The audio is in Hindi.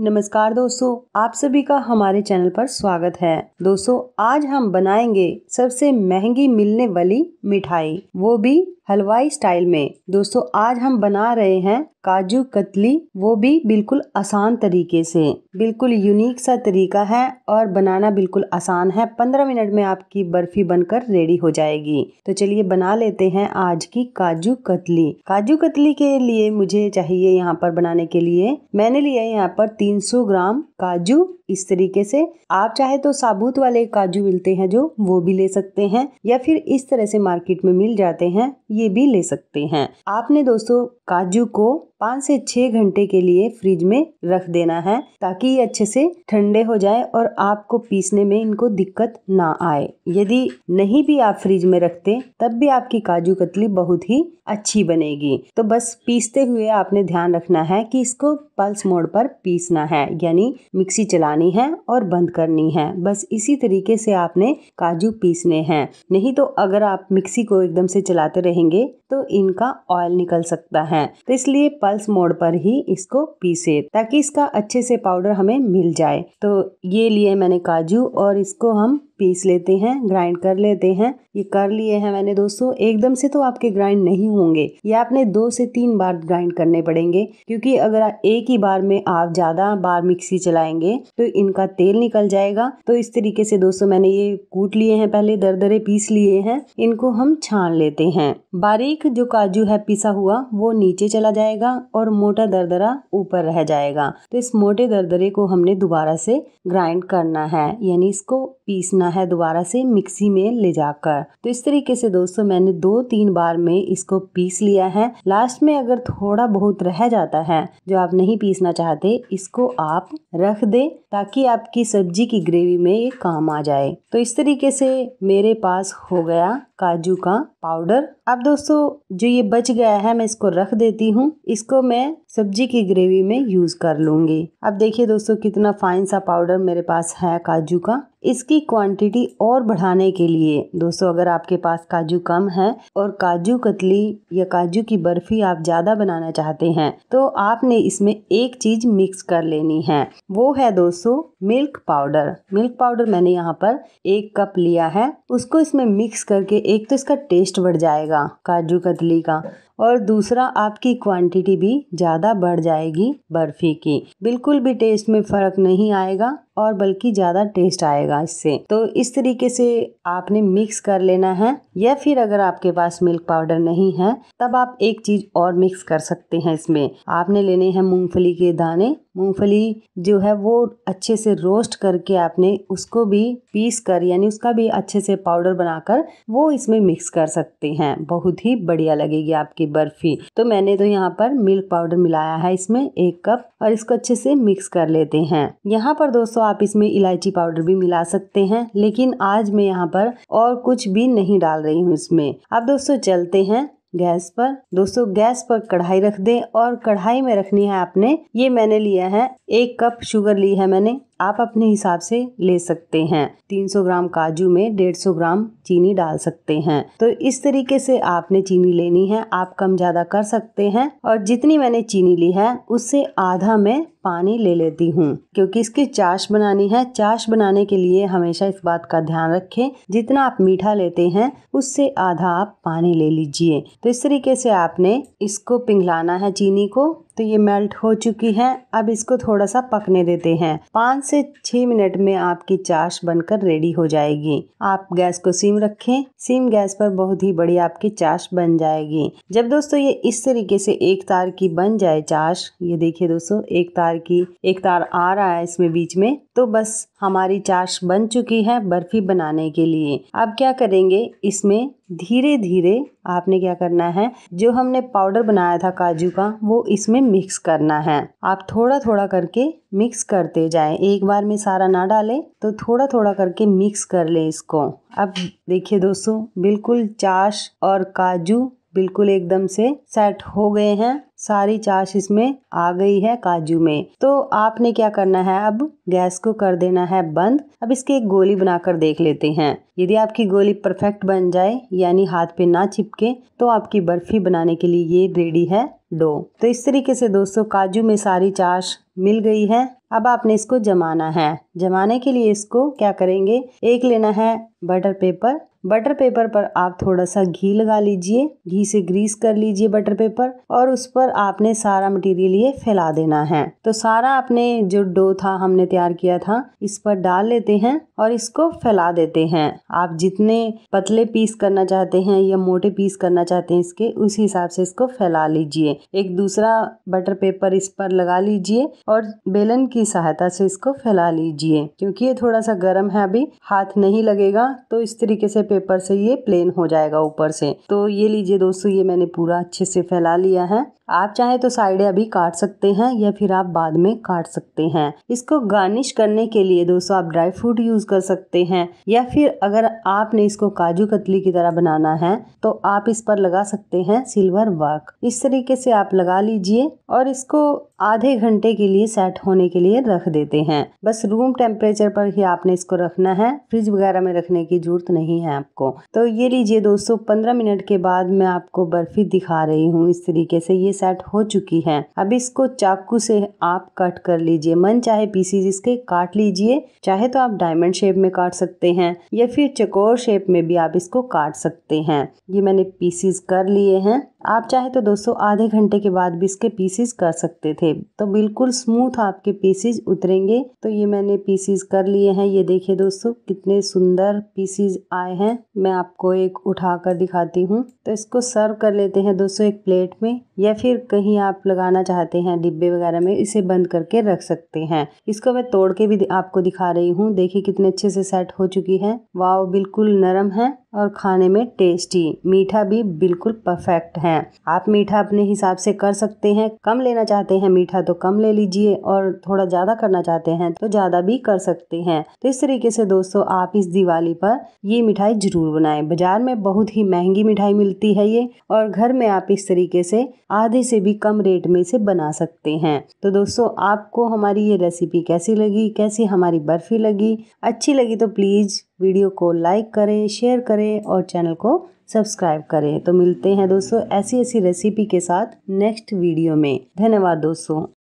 नमस्कार दोस्तों आप सभी का हमारे चैनल पर स्वागत है दोस्तों आज हम बनाएंगे सबसे महंगी मिलने वाली मिठाई वो भी हलवाई स्टाइल में दोस्तों आज हम बना रहे हैं काजू कतली वो भी बिल्कुल आसान तरीके से बिल्कुल यूनिक सा तरीका है और बनाना बिल्कुल आसान है पंद्रह मिनट में आपकी बर्फी बनकर रेडी हो जाएगी तो चलिए बना लेते हैं आज की काजू कतली काजू कतली के लिए मुझे चाहिए यहाँ पर बनाने के लिए मैंने लिया है यहाँ पर 300 ग्राम काजू इस तरीके से आप चाहे तो साबुत वाले काजू मिलते हैं जो वो भी ले सकते हैं या फिर इस तरह से मार्केट में मिल जाते हैं ये भी ले सकते हैं आपने दोस्तों काजू को पाँच से छः घंटे के लिए फ्रिज में रख देना है ताकि ये अच्छे से ठंडे हो जाए और आपको पीसने में इनको दिक्कत ना आए यदि नहीं भी आप फ्रिज में रखते तब भी आपकी काजू कतली बहुत ही अच्छी बनेगी तो बस पीसते हुए आपने ध्यान रखना है कि इसको पल्स मोड पर पीसना है यानी मिक्सी चलानी है और बंद करनी है बस इसी तरीके से आपने काजू पीसने हैं नहीं तो अगर आप मिक्सी को एकदम से चलाते रहेंगे तो इनका ऑयल निकल सकता है तो इसलिए पल्स मोड पर ही इसको पीसे ताकि इसका अच्छे से पाउडर हमें मिल जाए तो ये लिए मैंने काजू और इसको हम पीस लेते हैं ग्राइंड कर लेते हैं ये कर लिए हैं मैंने दोस्तों एकदम से तो आपके ग्राइंड नहीं होंगे ये आपने दो से तीन बार ग्राइंड करने पड़ेंगे क्योंकि अगर एक ही बार में आप ज़्यादा बार मिक्सी चलाएंगे तो इनका तेल निकल जाएगा तो इस तरीके से दोस्तों मैंने ये कूट लिए हैं पहले दरदरे पीस लिए हैं इनको हम छान लेते हैं बारीक जो काजू है पिसा हुआ वो नीचे चला जाएगा और मोटा दरदरा ऊपर रह जाएगा तो इस मोटे दरदरे को हमने दोबारा से ग्राइंड करना है यानी इसको पीसना करना है दोबारा से मिक्सी में ले जाकर तो इस तरीके से दोस्तों मैंने दो तीन बार में इसको पीस लिया है लास्ट में अगर थोड़ा बहुत रह जाता है जो आप नहीं पीसना चाहते इसको आप रख दे ताकि आपकी सब्जी की ग्रेवी में ये काम आ जाए तो इस तरीके से मेरे पास हो गया काजू का पाउडर अब दोस्तों जो ये बच गया है मैं इसको रख देती हूँ इसको मैं सब्जी की ग्रेवी में यूज कर लूंगी अब देखिए दोस्तों कितना फाइन सा पाउडर मेरे पास है काजू का इसकी क्वांटिटी और बढ़ाने के लिए दोस्तों अगर आपके पास काजू कम है और काजू कतली या काजू की बर्फी आप ज़्यादा बनाना चाहते हैं तो आपने इसमें एक चीज़ मिक्स कर लेनी है वो है दोस्तों मिल्क पाउडर मिल्क पाउडर मैंने यहाँ पर एक कप लिया है उसको इसमें मिक्स करके एक तो इसका टेस्ट बढ़ जाएगा काजू कतली का और दूसरा आपकी क्वांटिटी भी ज़्यादा बढ़ जाएगी बर्फी की बिल्कुल भी टेस्ट में फ़र्क नहीं आएगा और बल्कि ज़्यादा टेस्ट आएगा इससे तो इस तरीके से आपने मिक्स कर लेना है या फिर अगर आपके पास मिल्क पाउडर नहीं है तब आप एक चीज़ और मिक्स कर सकते हैं इसमें आपने लेने हैं मूंगफली के दाने मूंगफली जो है वो अच्छे से रोस्ट करके आपने उसको भी पीस कर यानी उसका भी अच्छे से पाउडर बनाकर वो इसमें मिक्स कर सकते हैं बहुत ही बढ़िया लगेगी आपकी बर्फी तो मैंने तो यहाँ पर मिल्क पाउडर मिलाया है इसमें एक कप और इसको अच्छे से मिक्स कर लेते हैं यहाँ पर दोस्तों आप इसमें इलायची पाउडर भी मिला सकते हैं लेकिन आज मैं यहाँ पर और कुछ भी नहीं डाल रही हूँ इसमें अब दोस्तों चलते हैं गैस पर दोस्तों गैस पर कढ़ाई रख दें और कढ़ाई में रखनी है आपने ये मैंने लिया है एक कप शुगर ली है मैंने आप अपने हिसाब से ले सकते हैं 300 ग्राम काजू में 150 ग्राम चीनी डाल सकते हैं तो इस तरीके से आपने चीनी लेनी है आप कम ज़्यादा कर सकते हैं और जितनी मैंने चीनी ली है उससे आधा मैं पानी ले लेती हूँ क्योंकि इसकी चाश बनानी है चाश बनाने के लिए हमेशा इस बात का ध्यान रखें जितना आप मीठा लेते हैं उससे आधा आप पानी ले लीजिए तो इस तरीके से आपने इसको पिघलाना है चीनी को तो ये मेल्ट हो चुकी है अब इसको थोड़ा सा पकने देते हैं पाँच से छह मिनट में आपकी चाश बनकर रेडी हो जाएगी आप गैस को सीम रखें सीम गैस पर बहुत ही बड़ी आपकी चाश बन जाएगी जब दोस्तों ये इस तरीके से एक तार की बन जाए चाश ये देखिए दोस्तों एक तार की एक तार आ रहा है इसमें बीच में तो बस हमारी चाश बन चुकी है बर्फ़ी बनाने के लिए अब क्या करेंगे इसमें धीरे धीरे आपने क्या करना है जो हमने पाउडर बनाया था काजू का वो इसमें मिक्स करना है आप थोड़ा थोड़ा करके मिक्स करते जाएं एक बार में सारा ना डाले तो थोड़ा थोड़ा करके मिक्स कर ले इसको अब देखिए दोस्तों बिल्कुल चाश और काजू बिल्कुल एकदम से सेट हो गए हैं सारी चाश इसमें आ गई है काजू में तो आपने क्या करना है अब गैस को कर देना है बंद अब इसकी एक गोली बनाकर देख लेते हैं यदि आपकी गोली परफेक्ट बन जाए यानी हाथ पे ना चिपके तो आपकी बर्फी बनाने के लिए ये रेडी है डो तो इस तरीके से दोस्तों काजू में सारी चाश मिल गई है अब आपने इसको जमाना है जमाने के लिए इसको क्या करेंगे एक लेना है बटर पेपर बटर पेपर पर आप थोड़ा सा घी लगा लीजिए घी से ग्रीस कर लीजिए बटर पेपर और उस पर आपने सारा मटेरियल ये फैला देना है तो सारा आपने जो डो था हमने तैयार किया था इस पर डाल लेते हैं और इसको फैला देते हैं आप जितने पतले पीस करना चाहते हैं या मोटे पीस करना चाहते हैं इसके उस हिसाब से इसको फैला लीजिए एक दूसरा बटर पेपर इस पर लगा लीजिए और बेलन की की सहायता से इसको फैला लीजिए क्योंकि ये थोड़ा सा गर्म है अभी हाथ नहीं लगेगा तो इस तरीके से पेपर से ये प्लेन हो जाएगा ऊपर से तो ये लीजिए दोस्तों ये मैंने पूरा अच्छे से फैला लिया है आप चाहे तो साइड अभी काट सकते हैं या फिर आप बाद में काट सकते हैं इसको गार्निश करने के लिए दोस्तों आप ड्राई फ्रूट यूज कर सकते हैं या फिर अगर आपने इसको काजू कतली की तरह बनाना है तो आप इस पर लगा सकते हैं सिल्वर वर्क इस तरीके से आप लगा लीजिए और इसको आधे घंटे के लिए सेट होने के लिए रख देते हैं बस रूम टेम्परेचर पर ही आपने इसको रखना है फ्रिज वगैरह में रखने की जरूरत नहीं है आपको तो ये लीजिए दोस्तों पंद्रह मिनट के बाद मैं आपको बर्फी दिखा रही हूँ इस तरीके से ये सेट हो चुकी है अब इसको चाकू से आप कट कर लीजिए मन चाहे पीसीज इसके काट लीजिए चाहे तो आप डायमंड शेप में काट सकते हैं या फिर चकोर शेप में भी आप इसको काट सकते हैं ये मैंने पीसीज कर लिए हैं आप चाहे तो दोस्तों आधे घंटे के बाद भी इसके पीसेस कर सकते थे तो बिल्कुल स्मूथ आपके पीसीज उतरेंगे तो ये मैंने पीसेस कर लिए हैं ये देखिए दोस्तों कितने सुंदर पीसीज आए हैं मैं आपको एक उठा कर दिखाती हूँ तो इसको सर्व कर लेते हैं दोस्तों एक प्लेट में या फिर कहीं आप लगाना चाहते हैं डिब्बे वगैरह में इसे बंद करके रख सकते हैं इसको मैं तोड़ के भी आपको दिखा रही हूँ देखिये कितने अच्छे से सेट हो चुकी है वाव बिल्कुल नरम है और खाने में टेस्टी मीठा भी बिल्कुल परफेक्ट है आप मीठा अपने हिसाब से कर सकते हैं कम लेना चाहते हैं मीठा तो कम ले लीजिए और थोड़ा ज़्यादा करना चाहते हैं तो ज़्यादा भी कर सकते हैं तो इस तरीके से दोस्तों आप इस दिवाली पर ये मिठाई ज़रूर बनाएं बाजार में बहुत ही महंगी मिठाई मिलती है ये और घर में आप इस तरीके से आधे से भी कम रेट में से बना सकते हैं तो दोस्तों आपको हमारी ये रेसिपी कैसी लगी कैसी हमारी बर्फ़ी लगी अच्छी लगी तो प्लीज़ वीडियो को लाइक करें शेयर करें और चैनल को सब्सक्राइब करें तो मिलते हैं दोस्तों ऐसी ऐसी रेसिपी के साथ नेक्स्ट वीडियो में धन्यवाद दोस्तों